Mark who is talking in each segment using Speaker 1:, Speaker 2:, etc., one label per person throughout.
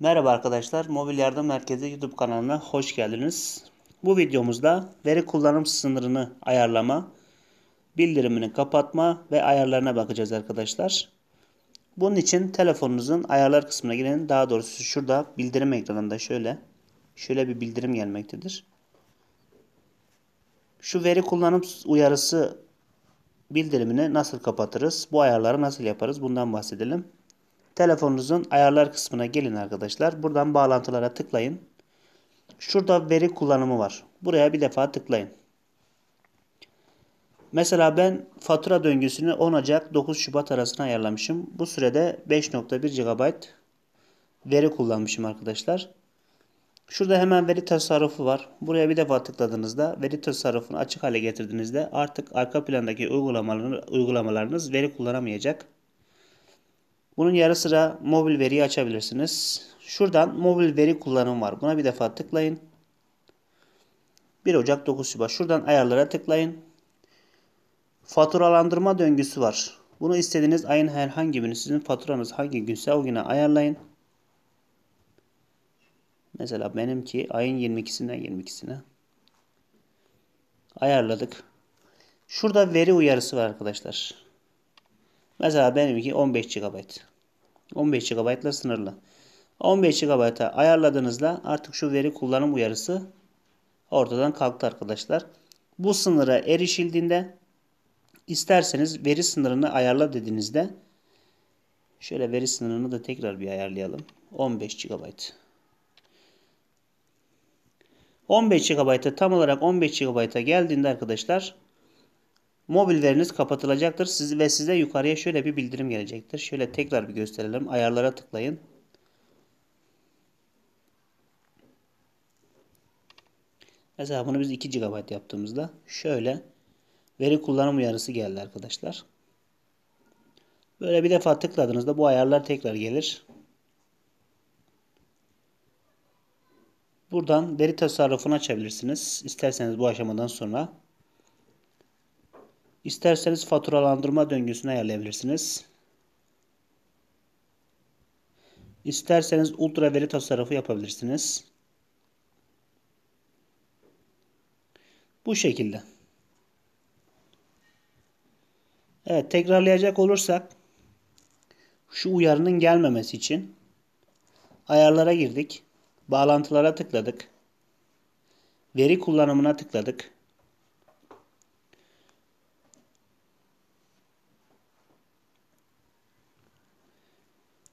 Speaker 1: Merhaba arkadaşlar, Mobil Yardım Merkezi YouTube kanalına hoş geldiniz. Bu videomuzda veri kullanım sınırını ayarlama, bildirimini kapatma ve ayarlarına bakacağız arkadaşlar. Bunun için telefonunuzun ayarlar kısmına girin. Daha doğrusu şurada bildirim ekranında şöyle, şöyle bir bildirim gelmektedir. Şu veri kullanım uyarısı bildirimini nasıl kapatırız? Bu ayarları nasıl yaparız? Bundan bahsedelim. Telefonunuzun ayarlar kısmına gelin arkadaşlar. Buradan bağlantılara tıklayın. Şurada veri kullanımı var. Buraya bir defa tıklayın. Mesela ben fatura döngüsünü 10 Ocak 9 Şubat arasına ayarlamışım. Bu sürede 5.1 GB veri kullanmışım arkadaşlar. Şurada hemen veri tasarrufu var. Buraya bir defa tıkladığınızda veri tasarrufunu açık hale getirdiğinizde artık arka plandaki uygulamalarınız veri kullanamayacak. Bunun yarı sıra mobil veriyi açabilirsiniz. Şuradan mobil veri kullanım var. Buna bir defa tıklayın. 1 Ocak 9 Şubat. Şuradan ayarlara tıklayın. Faturalandırma döngüsü var. Bunu istediğiniz ayın herhangi birini sizin faturanız hangi günse o güne ayarlayın. Mesela benimki ayın 22'sinden 22'sine. Ayarladık. Şurada veri uyarısı var arkadaşlar. Mesela benimki 15 GB. 15 GB ile sınırlı. 15 GB'a ayarladığınızda artık şu veri kullanım uyarısı ortadan kalktı arkadaşlar. Bu sınıra erişildiğinde isterseniz veri sınırını ayarla dediğinizde şöyle veri sınırını da tekrar bir ayarlayalım. 15 GB. 15 GB'a tam olarak 15 GB'a geldiğinde arkadaşlar Mobil veriniz kapatılacaktır siz ve size yukarıya şöyle bir bildirim gelecektir. Şöyle tekrar bir gösterelim. Ayarlara tıklayın. Mesela bunu biz 2 GB yaptığımızda şöyle veri kullanım uyarısı geldi arkadaşlar. Böyle bir defa tıkladığınızda bu ayarlar tekrar gelir. Buradan veri tasarrufunu açabilirsiniz. İsterseniz bu aşamadan sonra İsterseniz faturalandırma döngüsünü ayarlayabilirsiniz. İsterseniz ultra veri tasarrufu yapabilirsiniz. Bu şekilde. Evet tekrarlayacak olursak şu uyarının gelmemesi için ayarlara girdik. Bağlantılara tıkladık. Veri kullanımına tıkladık.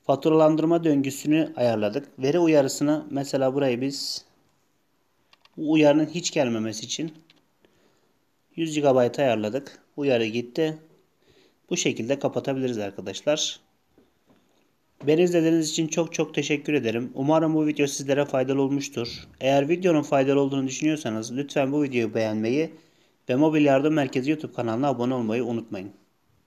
Speaker 1: Faturalandırma döngüsünü ayarladık. Veri uyarısını mesela burayı biz bu uyarının hiç gelmemesi için 100 GB ayarladık. Uyarı gitti. Bu şekilde kapatabiliriz arkadaşlar. Beni izlediğiniz için çok çok teşekkür ederim. Umarım bu video sizlere faydalı olmuştur. Eğer videonun faydalı olduğunu düşünüyorsanız lütfen bu videoyu beğenmeyi ve Mobil Yardım Merkezi YouTube kanalına abone olmayı unutmayın.